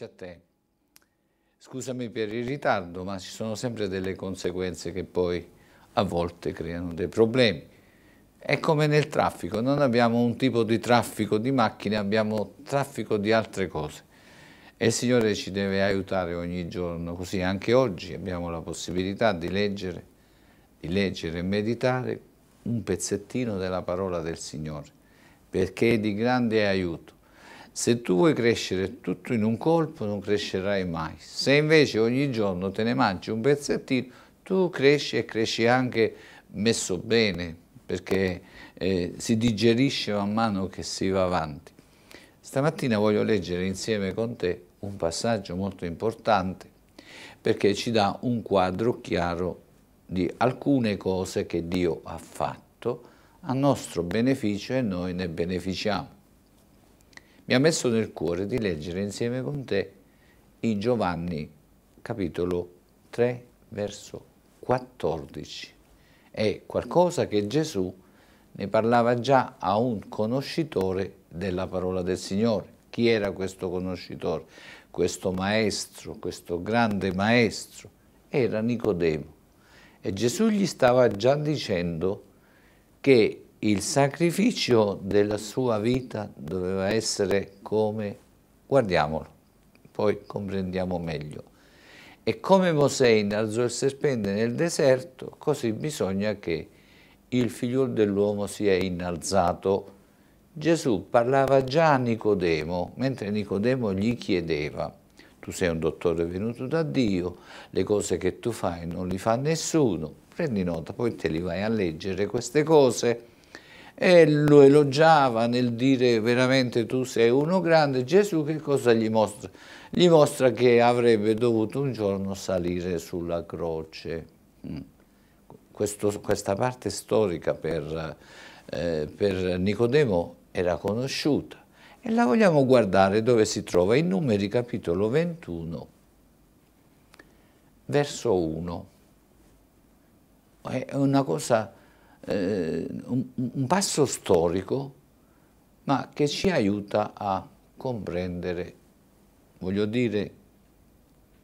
rivolgerci a te. Scusami per il ritardo, ma ci sono sempre delle conseguenze che poi a volte creano dei problemi. È come nel traffico, non abbiamo un tipo di traffico di macchine, abbiamo traffico di altre cose. E il Signore ci deve aiutare ogni giorno, così anche oggi abbiamo la possibilità di leggere, di leggere e meditare un pezzettino della parola del Signore, perché è di grande aiuto. Se tu vuoi crescere tutto in un colpo non crescerai mai. Se invece ogni giorno te ne mangi un pezzettino, tu cresci e cresci anche messo bene, perché eh, si digerisce man mano che si va avanti. Stamattina voglio leggere insieme con te un passaggio molto importante, perché ci dà un quadro chiaro di alcune cose che Dio ha fatto a nostro beneficio e noi ne beneficiamo mi ha messo nel cuore di leggere insieme con te in Giovanni capitolo 3 verso 14. È qualcosa che Gesù ne parlava già a un conoscitore della parola del Signore. Chi era questo conoscitore? Questo maestro, questo grande maestro, era Nicodemo. E Gesù gli stava già dicendo che il sacrificio della sua vita doveva essere come, guardiamolo, poi comprendiamo meglio. E come Mosè innalzò il serpente nel deserto, così bisogna che il figlio dell'uomo sia innalzato. Gesù parlava già a Nicodemo, mentre Nicodemo gli chiedeva, tu sei un dottore venuto da Dio, le cose che tu fai non le fa nessuno, prendi nota, poi te li vai a leggere queste cose e lo elogiava nel dire veramente tu sei uno grande, Gesù che cosa gli mostra? Gli mostra che avrebbe dovuto un giorno salire sulla croce. Mm. Questo, questa parte storica per, eh, per Nicodemo era conosciuta e la vogliamo guardare dove si trova in Numeri capitolo 21, verso 1. È una cosa eh, un, un passo storico, ma che ci aiuta a comprendere, voglio dire,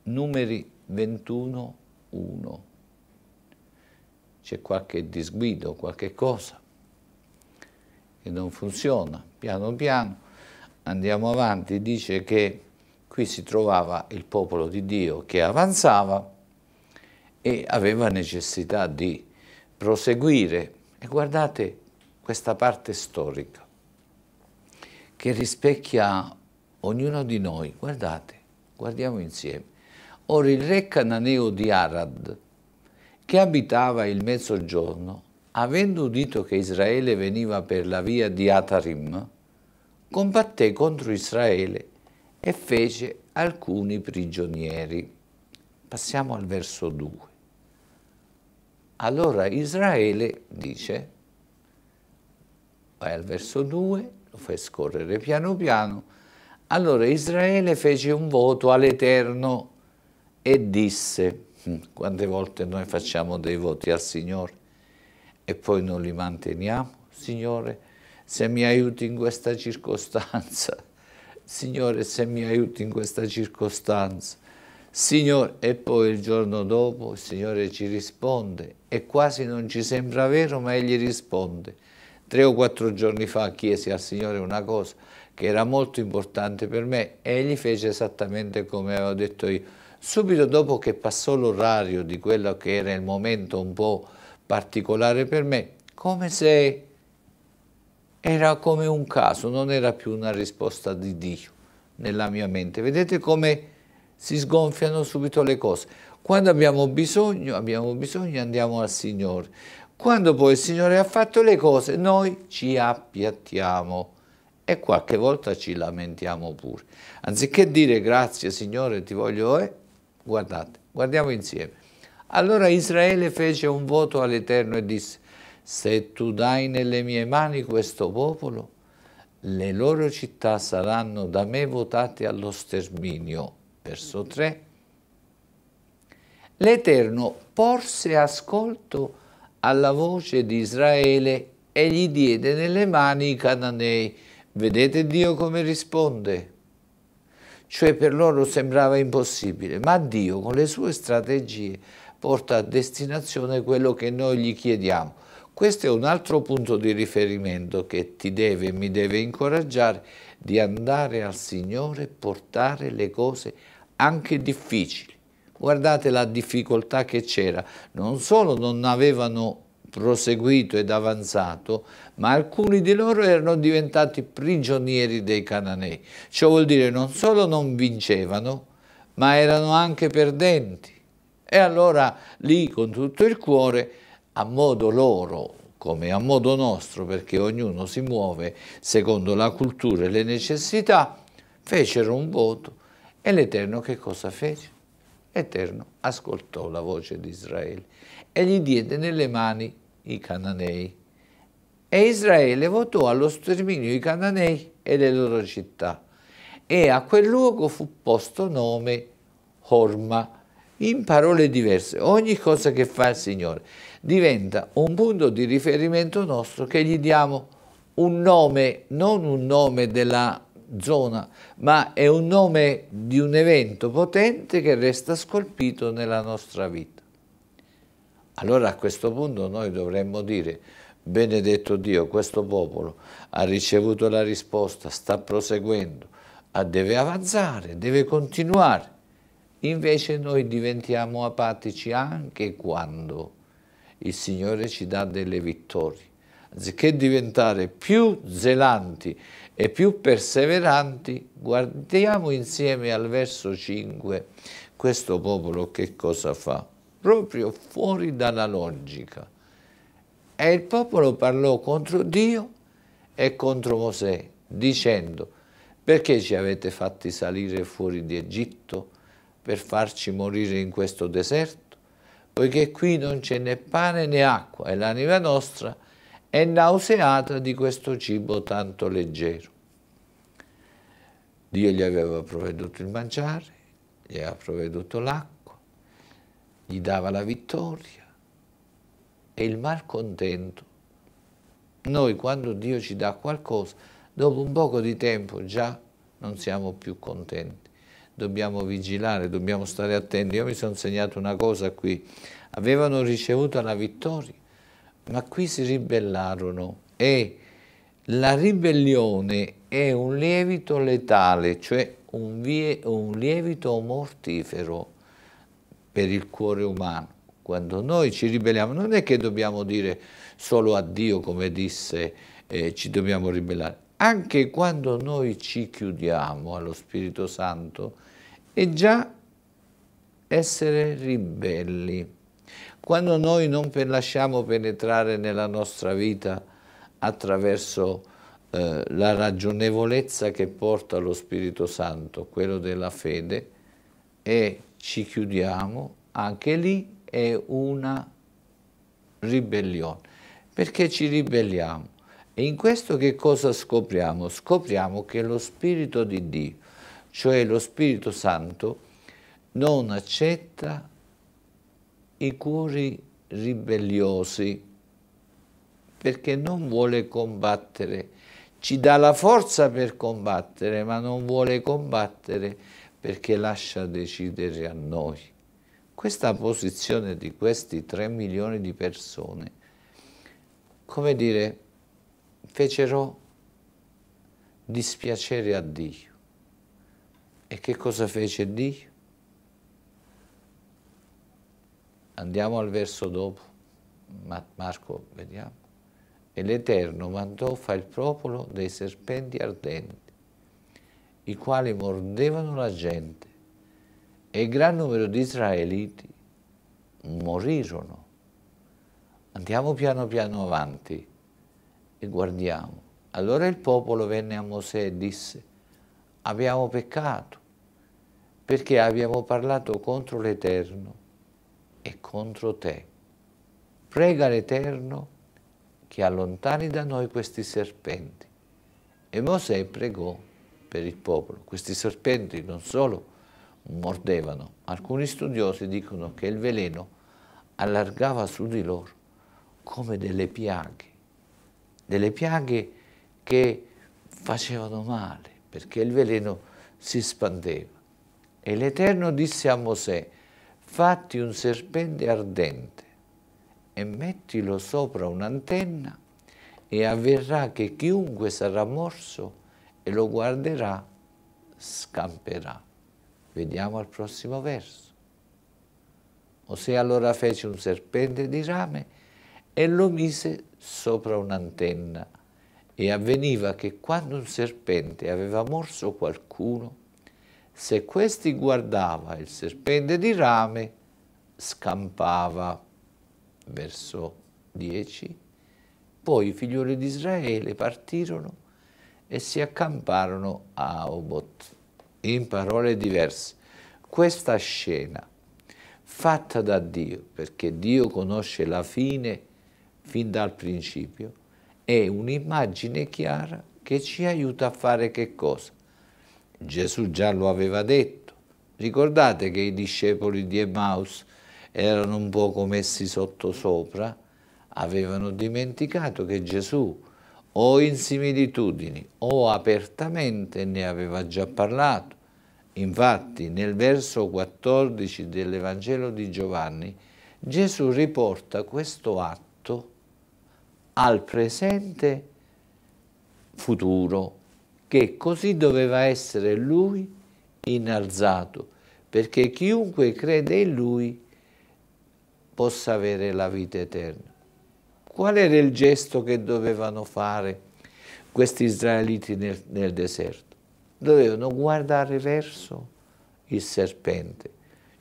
numeri 21, 1. C'è qualche disguido, qualche cosa che non funziona. Piano piano andiamo avanti, dice che qui si trovava il popolo di Dio che avanzava e aveva necessità di proseguire. E guardate questa parte storica che rispecchia ognuno di noi. Guardate, guardiamo insieme. Ora il re cananeo di Arad, che abitava il mezzogiorno, avendo udito che Israele veniva per la via di Atarim, combatté contro Israele e fece alcuni prigionieri. Passiamo al verso 2. Allora Israele dice, vai al verso 2, lo fai scorrere piano piano, allora Israele fece un voto all'Eterno e disse, hm, quante volte noi facciamo dei voti al Signore e poi non li manteniamo, Signore, se mi aiuti in questa circostanza, Signore, se mi aiuti in questa circostanza, Signore, e poi il giorno dopo il Signore ci risponde e quasi non ci sembra vero, ma Egli risponde. Tre o quattro giorni fa chiesi al Signore una cosa che era molto importante per me e Egli fece esattamente come avevo detto io. Subito dopo che passò l'orario di quello che era il momento un po' particolare per me, come se era come un caso, non era più una risposta di Dio nella mia mente. Vedete come si sgonfiano subito le cose. Quando abbiamo bisogno, abbiamo bisogno, e andiamo al Signore. Quando poi il Signore ha fatto le cose, noi ci appiattiamo e qualche volta ci lamentiamo pure. Anziché dire grazie Signore, ti voglio, eh, guardate, guardiamo insieme. Allora Israele fece un voto all'Eterno e disse, se tu dai nelle mie mani questo popolo, le loro città saranno da me votate allo sterminio verso 3, l'Eterno porse ascolto alla voce di Israele e gli diede nelle mani i cananei. Vedete Dio come risponde? Cioè per loro sembrava impossibile, ma Dio con le sue strategie porta a destinazione quello che noi gli chiediamo. Questo è un altro punto di riferimento che ti deve e mi deve incoraggiare di andare al Signore e portare le cose a anche difficili. Guardate la difficoltà che c'era, non solo non avevano proseguito ed avanzato, ma alcuni di loro erano diventati prigionieri dei cananei. Ciò vuol dire non solo non vincevano, ma erano anche perdenti. E allora lì con tutto il cuore, a modo loro, come a modo nostro, perché ognuno si muove secondo la cultura e le necessità, fecero un voto e l'Eterno che cosa fece? L'Eterno ascoltò la voce di Israele e gli diede nelle mani i cananei. E Israele votò allo sterminio i cananei e le loro città. E a quel luogo fu posto nome Horma. In parole diverse, ogni cosa che fa il Signore diventa un punto di riferimento nostro che gli diamo un nome, non un nome della zona, ma è un nome di un evento potente che resta scolpito nella nostra vita. Allora a questo punto noi dovremmo dire, benedetto Dio, questo popolo ha ricevuto la risposta, sta proseguendo, ah, deve avanzare, deve continuare. Invece noi diventiamo apatici anche quando il Signore ci dà delle vittorie. Anziché diventare più zelanti e più perseveranti, guardiamo insieme al verso 5 questo popolo che cosa fa, proprio fuori dalla logica. E il popolo parlò contro Dio e contro Mosè, dicendo, perché ci avete fatti salire fuori di Egitto per farci morire in questo deserto? Poiché qui non c'è né pane né acqua e l'anima nostra e nauseata di questo cibo tanto leggero. Dio gli aveva provveduto il mangiare, gli aveva provveduto l'acqua, gli dava la vittoria e il malcontento. Noi quando Dio ci dà qualcosa, dopo un poco di tempo già non siamo più contenti. Dobbiamo vigilare, dobbiamo stare attenti. Io mi sono insegnato una cosa qui. Avevano ricevuto la vittoria, ma qui si ribellarono e la ribellione è un lievito letale, cioè un, vie, un lievito mortifero per il cuore umano. Quando noi ci ribelliamo non è che dobbiamo dire solo a Dio come disse eh, ci dobbiamo ribellare, anche quando noi ci chiudiamo allo Spirito Santo è già essere ribelli quando noi non lasciamo penetrare nella nostra vita attraverso eh, la ragionevolezza che porta lo Spirito Santo, quello della fede, e ci chiudiamo, anche lì è una ribellione, perché ci ribelliamo. E in questo che cosa scopriamo? Scopriamo che lo Spirito di Dio, cioè lo Spirito Santo, non accetta i cuori ribelliosi, perché non vuole combattere. Ci dà la forza per combattere, ma non vuole combattere perché lascia decidere a noi. Questa posizione di questi 3 milioni di persone, come dire, fecero dispiacere a Dio. E che cosa fece Dio? Andiamo al verso dopo, Marco, vediamo. E l'Eterno mandò fa il popolo dei serpenti ardenti, i quali mordevano la gente, e il gran numero di israeliti morirono. Andiamo piano piano avanti e guardiamo. Allora il popolo venne a Mosè e disse, abbiamo peccato, perché abbiamo parlato contro l'Eterno è contro te. Prega l'Eterno che allontani da noi questi serpenti. E Mosè pregò per il popolo. Questi serpenti non solo mordevano, alcuni studiosi dicono che il veleno allargava su di loro come delle piaghe, delle piaghe che facevano male, perché il veleno si spandeva. E l'Eterno disse a Mosè, fatti un serpente ardente e mettilo sopra un'antenna e avverrà che chiunque sarà morso e lo guarderà scamperà. Vediamo al prossimo verso. Mosè allora fece un serpente di rame e lo mise sopra un'antenna e avveniva che quando un serpente aveva morso qualcuno se questi guardava il serpente di rame, scampava. Verso 10. Poi i figlioli di Israele partirono e si accamparono a Obot. In parole diverse, questa scena fatta da Dio, perché Dio conosce la fine fin dal principio, è un'immagine chiara che ci aiuta a fare che cosa? Gesù già lo aveva detto. Ricordate che i discepoli di Emmaus erano un poco messi sottosopra, avevano dimenticato che Gesù o in similitudini o apertamente ne aveva già parlato. Infatti nel verso 14 dell'Evangelo di Giovanni Gesù riporta questo atto al presente futuro che così doveva essere lui innalzato, perché chiunque crede in lui possa avere la vita eterna. Qual era il gesto che dovevano fare questi israeliti nel, nel deserto? Dovevano guardare verso il serpente,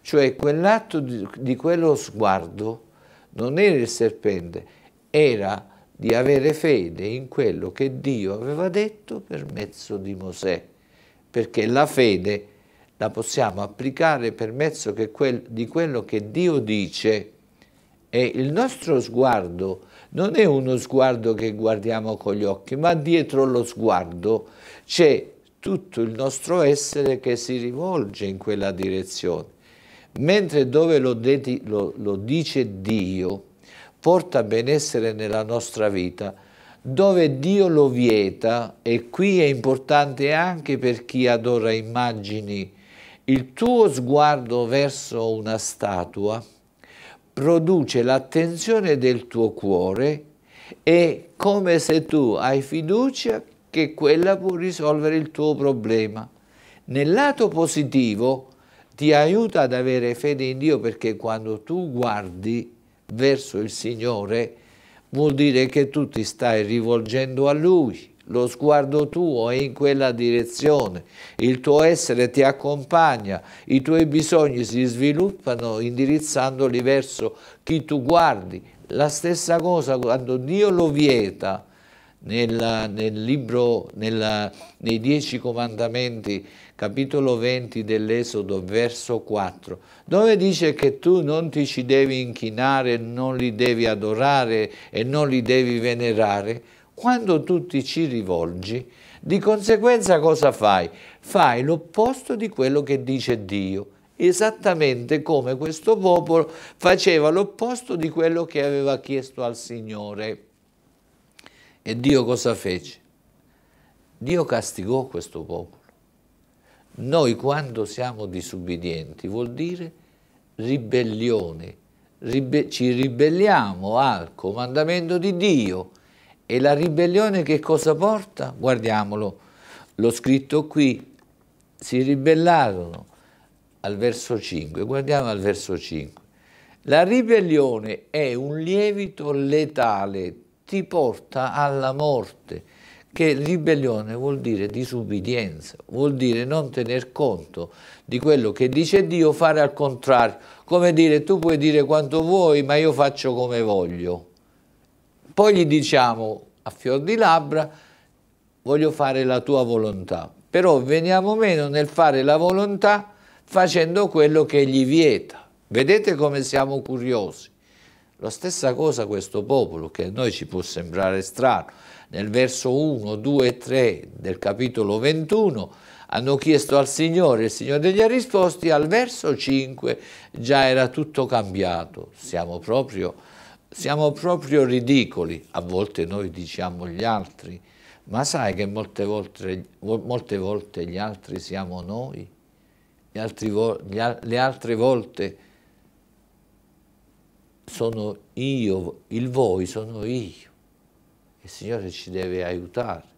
cioè quell'atto di, di quello sguardo non era il serpente, era di avere fede in quello che Dio aveva detto per mezzo di Mosè, perché la fede la possiamo applicare per mezzo quel, di quello che Dio dice e il nostro sguardo non è uno sguardo che guardiamo con gli occhi, ma dietro lo sguardo c'è tutto il nostro essere che si rivolge in quella direzione. Mentre dove lo, lo, lo dice Dio, porta benessere nella nostra vita, dove Dio lo vieta, e qui è importante anche per chi adora immagini, il tuo sguardo verso una statua produce l'attenzione del tuo cuore e come se tu hai fiducia che quella può risolvere il tuo problema. Nel lato positivo ti aiuta ad avere fede in Dio perché quando tu guardi verso il Signore vuol dire che tu ti stai rivolgendo a Lui, lo sguardo tuo è in quella direzione, il tuo essere ti accompagna, i tuoi bisogni si sviluppano indirizzandoli verso chi tu guardi. La stessa cosa quando Dio lo vieta nel, nel libro, nella, nei dieci comandamenti capitolo 20 dell'Esodo, verso 4, dove dice che tu non ti ci devi inchinare, non li devi adorare e non li devi venerare, quando tu ti ci rivolgi, di conseguenza cosa fai? Fai l'opposto di quello che dice Dio, esattamente come questo popolo faceva l'opposto di quello che aveva chiesto al Signore. E Dio cosa fece? Dio castigò questo popolo. Noi quando siamo disubbidienti vuol dire ribellione, Ribe ci ribelliamo al comandamento di Dio e la ribellione che cosa porta? Guardiamolo, l'ho scritto qui, si ribellarono al verso 5, guardiamo al verso 5. La ribellione è un lievito letale, ti porta alla morte che ribellione vuol dire disubbidienza, vuol dire non tener conto di quello che dice Dio, fare al contrario, come dire tu puoi dire quanto vuoi ma io faccio come voglio. Poi gli diciamo a fior di labbra voglio fare la tua volontà, però veniamo meno nel fare la volontà facendo quello che gli vieta. Vedete come siamo curiosi. La stessa cosa questo popolo, che a noi ci può sembrare strano, nel verso 1, 2 e 3 del capitolo 21, hanno chiesto al Signore, il Signore gli ha risposto, al verso 5 già era tutto cambiato, siamo proprio, siamo proprio ridicoli, a volte noi diciamo gli altri, ma sai che molte volte, molte volte gli altri siamo noi, altri, le altre volte sono io, il voi sono io il Signore ci deve aiutare.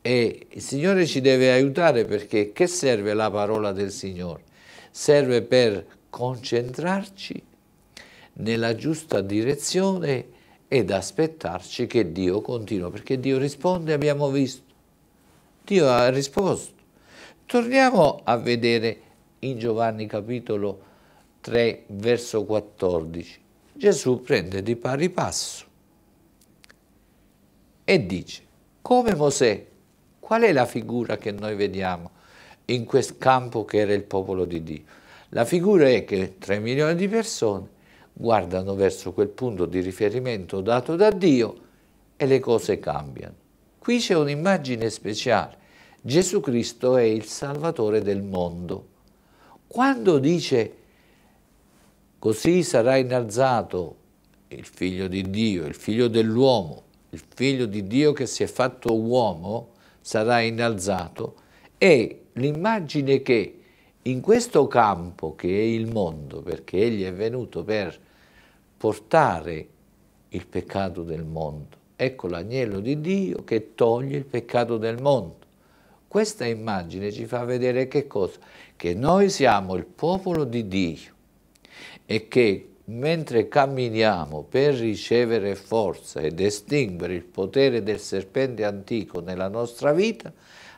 E il Signore ci deve aiutare perché che serve la parola del Signore? Serve per concentrarci nella giusta direzione ed aspettarci che Dio continua, perché Dio risponde, abbiamo visto. Dio ha risposto. Torniamo a vedere in Giovanni capitolo 3, verso 14. Gesù prende di pari passo e dice, come Mosè, qual è la figura che noi vediamo in quel campo che era il popolo di Dio? La figura è che 3 milioni di persone guardano verso quel punto di riferimento dato da Dio e le cose cambiano. Qui c'è un'immagine speciale. Gesù Cristo è il Salvatore del mondo. Quando dice così sarà innalzato il figlio di Dio, il figlio dell'uomo, il figlio di Dio che si è fatto uomo sarà innalzato e l'immagine che in questo campo che è il mondo, perché egli è venuto per portare il peccato del mondo, ecco l'agnello di Dio che toglie il peccato del mondo. Questa immagine ci fa vedere che cosa? Che noi siamo il popolo di Dio e che mentre camminiamo per ricevere forza ed estinguere il potere del serpente antico nella nostra vita,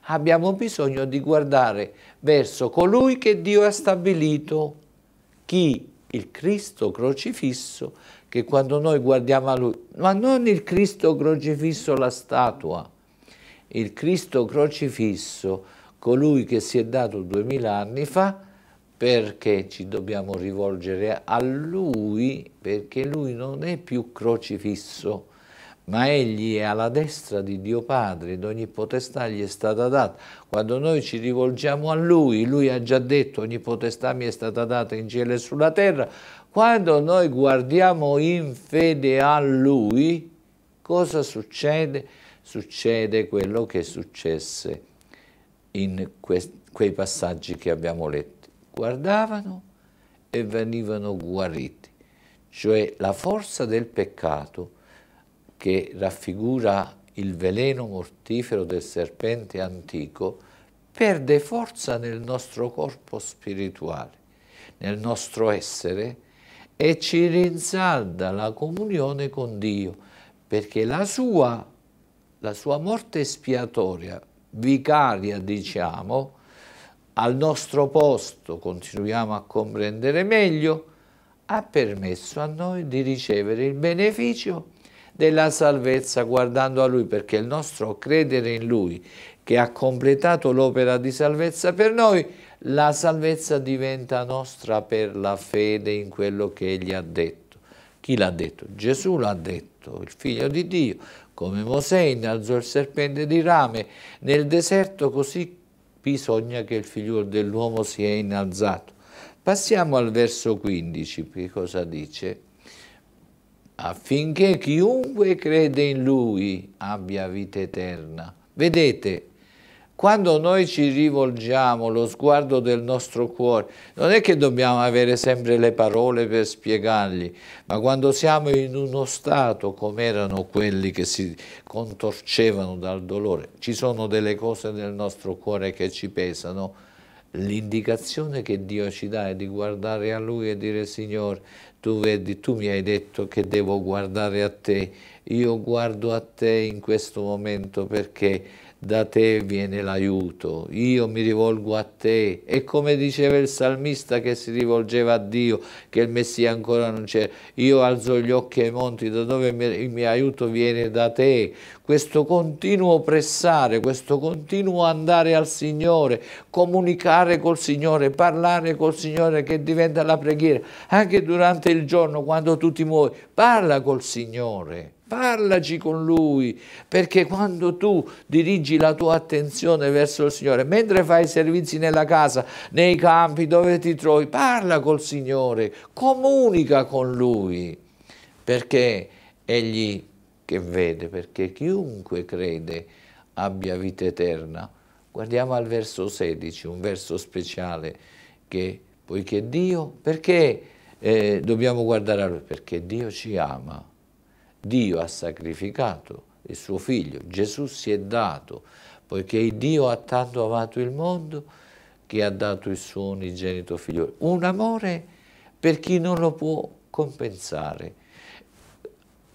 abbiamo bisogno di guardare verso colui che Dio ha stabilito, chi? Il Cristo crocifisso, che quando noi guardiamo a Lui, ma non il Cristo crocifisso la statua, il Cristo crocifisso, colui che si è dato duemila anni fa, perché ci dobbiamo rivolgere a Lui, perché Lui non è più crocifisso, ma Egli è alla destra di Dio Padre ed ogni potestà gli è stata data. Quando noi ci rivolgiamo a Lui, Lui ha già detto ogni potestà mi è stata data in cielo e sulla terra, quando noi guardiamo in fede a Lui, cosa succede? Succede quello che successe in quei passaggi che abbiamo letto guardavano e venivano guariti, cioè la forza del peccato che raffigura il veleno mortifero del serpente antico perde forza nel nostro corpo spirituale, nel nostro essere e ci rinsalda la comunione con Dio, perché la sua, la sua morte espiatoria, vicaria diciamo, al nostro posto, continuiamo a comprendere meglio, ha permesso a noi di ricevere il beneficio della salvezza guardando a Lui, perché il nostro credere in Lui, che ha completato l'opera di salvezza per noi, la salvezza diventa nostra per la fede in quello che Egli ha detto. Chi l'ha detto? Gesù l'ha detto, il Figlio di Dio, come Mosè innalzò il serpente di rame nel deserto, così bisogna che il figlio dell'uomo sia innalzato. Passiamo al verso 15, che cosa dice? Affinché chiunque crede in lui abbia vita eterna. Vedete, quando noi ci rivolgiamo lo sguardo del nostro cuore, non è che dobbiamo avere sempre le parole per spiegargli, ma quando siamo in uno stato come erano quelli che si contorcevano dal dolore, ci sono delle cose nel nostro cuore che ci pesano, l'indicazione che Dio ci dà è di guardare a Lui e dire Signore, tu vedi, tu mi hai detto che devo guardare a te, io guardo a te in questo momento perché da te viene l'aiuto, io mi rivolgo a te. E come diceva il salmista che si rivolgeva a Dio, che il Messia ancora non c'era, io alzo gli occhi ai monti, da dove il mio aiuto viene da te. Questo continuo pressare, questo continuo andare al Signore, comunicare col Signore, parlare col Signore che diventa la preghiera, anche durante il giorno quando tu ti muovi, parla col Signore Parlaci con Lui, perché quando tu dirigi la tua attenzione verso il Signore, mentre fai i servizi nella casa, nei campi, dove ti trovi, parla col Signore, comunica con Lui, perché Egli che vede, perché chiunque crede abbia vita eterna. Guardiamo al verso 16, un verso speciale, che poiché Dio, perché eh, dobbiamo guardare a Lui? Perché Dio ci ama Dio ha sacrificato il suo figlio, Gesù si è dato, poiché Dio ha tanto amato il mondo che ha dato il suo unigenito figlio. Un amore per chi non lo può compensare.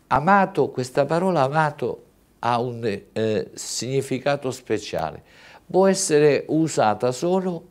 Amato, questa parola amato ha un eh, significato speciale, può essere usata solo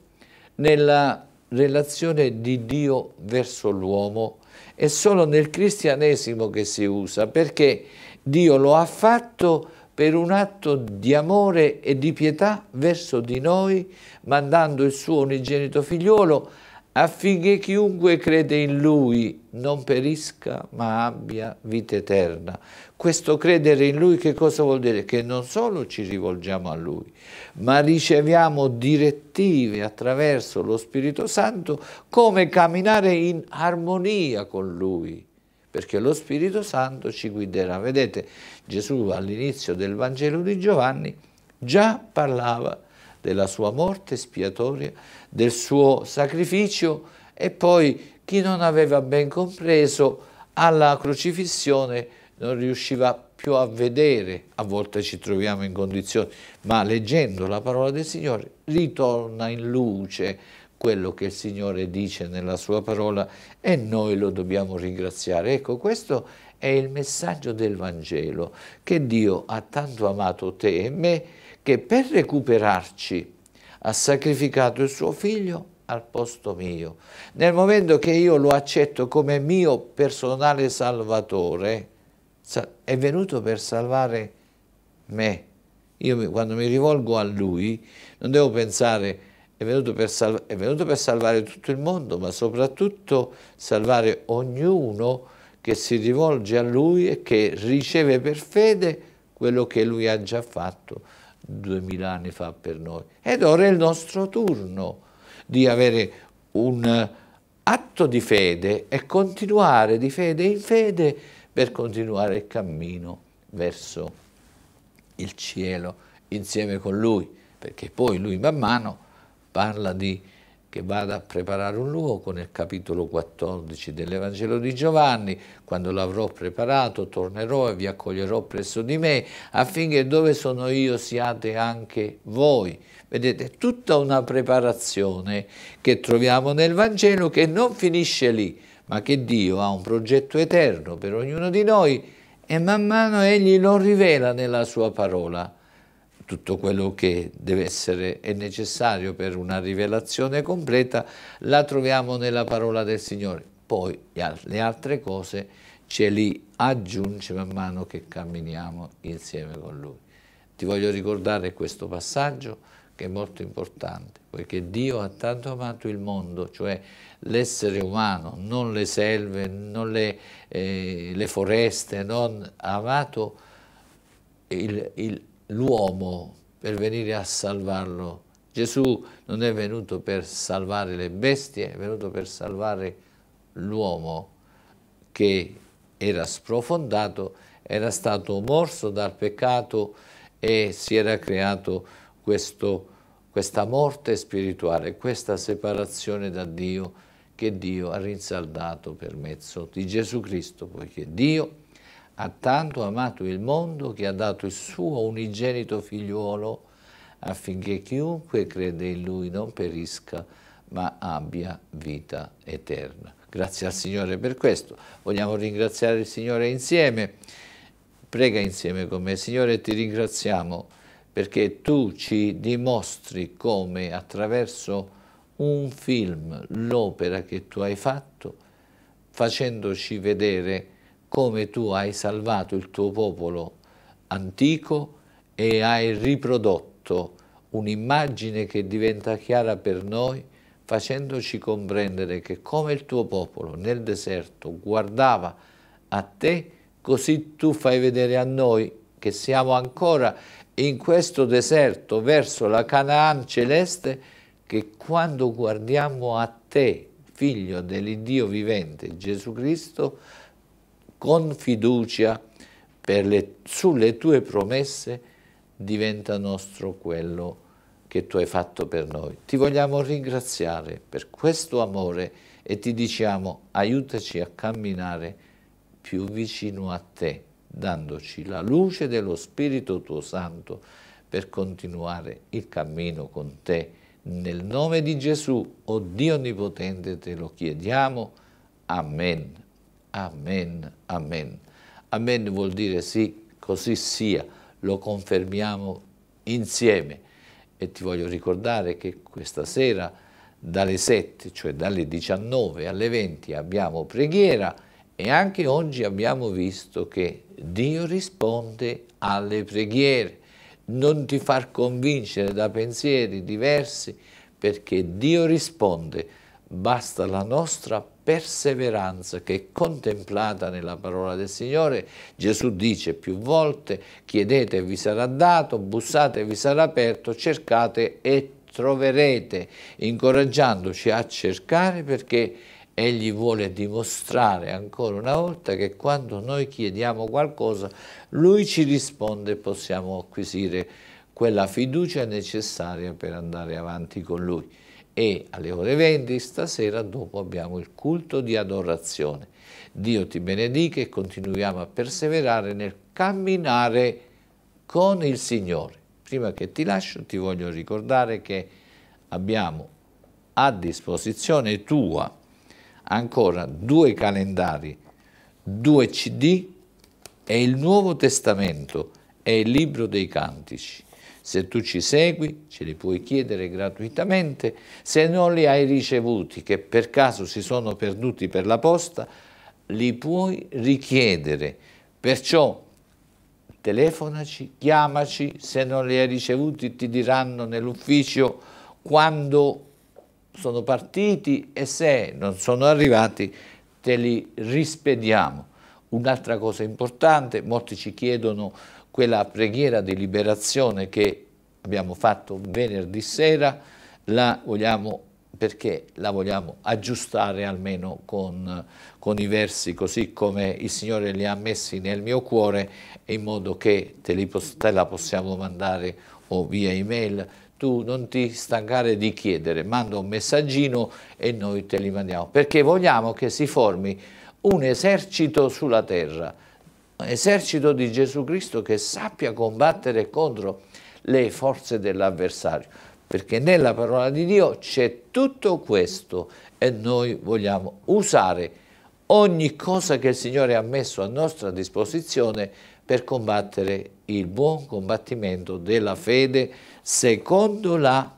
nella relazione di Dio verso l'uomo è solo nel cristianesimo che si usa, perché Dio lo ha fatto per un atto di amore e di pietà verso di noi, mandando il suo unigenito figliolo, affinché chiunque crede in lui non perisca ma abbia vita eterna. Questo credere in Lui che cosa vuol dire? Che non solo ci rivolgiamo a Lui, ma riceviamo direttive attraverso lo Spirito Santo come camminare in armonia con Lui perché lo Spirito Santo ci guiderà. Vedete, Gesù all'inizio del Vangelo di Giovanni già parlava della sua morte spiatoria, del suo sacrificio e poi chi non aveva ben compreso alla crocifissione non riusciva più a vedere, a volte ci troviamo in condizioni, ma leggendo la parola del Signore ritorna in luce quello che il Signore dice nella sua parola e noi lo dobbiamo ringraziare. Ecco, questo è il messaggio del Vangelo, che Dio ha tanto amato te e me, che per recuperarci ha sacrificato il suo figlio al posto mio. Nel momento che io lo accetto come mio personale salvatore, è venuto per salvare me. Io quando mi rivolgo a lui non devo pensare è venuto, è venuto, per salvare tutto il mondo, ma soprattutto salvare ognuno che si rivolge a lui e che riceve per fede quello che lui ha già fatto duemila anni fa per noi. Ed ora è il nostro turno di avere un atto di fede e continuare di fede in fede per continuare il cammino verso il cielo insieme con lui, perché poi lui man mano parla di che vada a preparare un luogo nel capitolo 14 dell'Evangelo di Giovanni, quando l'avrò preparato tornerò e vi accoglierò presso di me affinché dove sono io siate anche voi. Vedete, tutta una preparazione che troviamo nel Vangelo che non finisce lì, ma che Dio ha un progetto eterno per ognuno di noi e man mano Egli lo rivela nella sua parola. Tutto quello che deve essere e necessario per una rivelazione completa la troviamo nella parola del Signore. Poi le altre cose ce li aggiunge man mano che camminiamo insieme con Lui. Ti voglio ricordare questo passaggio che è molto importante, poiché Dio ha tanto amato il mondo, cioè l'essere umano, non le selve, non le, eh, le foreste, non, ha amato l'uomo per venire a salvarlo. Gesù non è venuto per salvare le bestie, è venuto per salvare l'uomo che era sprofondato, era stato morso dal peccato e si era creato questo questa morte spirituale, questa separazione da Dio che Dio ha rinsaldato per mezzo di Gesù Cristo, poiché Dio ha tanto amato il mondo che ha dato il suo unigenito figliuolo affinché chiunque crede in Lui non perisca, ma abbia vita eterna. Grazie al Signore per questo. Vogliamo ringraziare il Signore insieme. Prega insieme con me. Signore, ti ringraziamo perché tu ci dimostri come attraverso un film l'opera che tu hai fatto, facendoci vedere come tu hai salvato il tuo popolo antico e hai riprodotto un'immagine che diventa chiara per noi, facendoci comprendere che come il tuo popolo nel deserto guardava a te, così tu fai vedere a noi che siamo ancora in questo deserto verso la Canaan celeste, che quando guardiamo a te, figlio dell'Iddio vivente, Gesù Cristo, con fiducia le, sulle tue promesse, diventa nostro quello che tu hai fatto per noi. Ti vogliamo ringraziare per questo amore e ti diciamo aiutaci a camminare più vicino a te dandoci la luce dello Spirito tuo Santo per continuare il cammino con te. Nel nome di Gesù, o oh Dio Onnipotente, te lo chiediamo. Amen, amen, amen. Amen vuol dire sì, così sia, lo confermiamo insieme. E ti voglio ricordare che questa sera dalle 7, cioè dalle 19 alle 20, abbiamo preghiera e anche oggi abbiamo visto che Dio risponde alle preghiere. Non ti far convincere da pensieri diversi perché Dio risponde. Basta la nostra perseveranza che è contemplata nella parola del Signore. Gesù dice più volte, chiedete e vi sarà dato, bussate e vi sarà aperto, cercate e troverete, incoraggiandoci a cercare perché Egli vuole dimostrare ancora una volta che quando noi chiediamo qualcosa, Lui ci risponde e possiamo acquisire quella fiducia necessaria per andare avanti con Lui. E alle ore 20 stasera dopo abbiamo il culto di adorazione. Dio ti benedica e continuiamo a perseverare nel camminare con il Signore. Prima che ti lascio ti voglio ricordare che abbiamo a disposizione tua ancora due calendari, due CD e il Nuovo Testamento e il Libro dei Cantici. Se tu ci segui, ce li puoi chiedere gratuitamente. Se non li hai ricevuti, che per caso si sono perduti per la posta, li puoi richiedere. Perciò telefonaci, chiamaci, se non li hai ricevuti ti diranno nell'ufficio quando sono partiti e se non sono arrivati te li rispediamo. Un'altra cosa importante, molti ci chiedono quella preghiera di liberazione che abbiamo fatto venerdì sera, la vogliamo perché la vogliamo aggiustare almeno con, con, i versi così come il Signore li ha messi nel mio cuore in modo che te, li, te la possiamo mandare o via email tu non ti stancare di chiedere, manda un messaggino e noi te li mandiamo, perché vogliamo che si formi un esercito sulla terra, un esercito di Gesù Cristo che sappia combattere contro le forze dell'avversario, perché nella parola di Dio c'è tutto questo e noi vogliamo usare ogni cosa che il Signore ha messo a nostra disposizione per combattere il buon combattimento della fede, secondo la,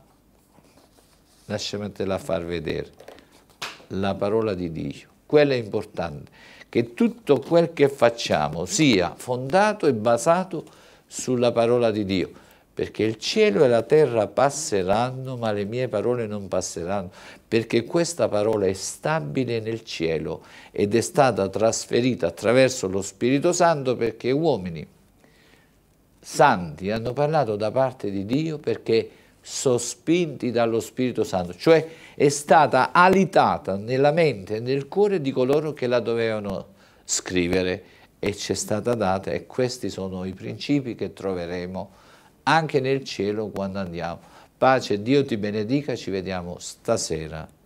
lasciamatela far vedere, la parola di Dio. Quello è importante, che tutto quel che facciamo sia fondato e basato sulla parola di Dio, perché il cielo e la terra passeranno, ma le mie parole non passeranno, perché questa parola è stabile nel cielo ed è stata trasferita attraverso lo Spirito Santo perché uomini santi hanno parlato da parte di Dio perché sospinti dallo Spirito Santo, cioè è stata alitata nella mente e nel cuore di coloro che la dovevano scrivere e ci è stata data e questi sono i principi che troveremo anche nel cielo quando andiamo. Pace, Dio ti benedica, ci vediamo stasera.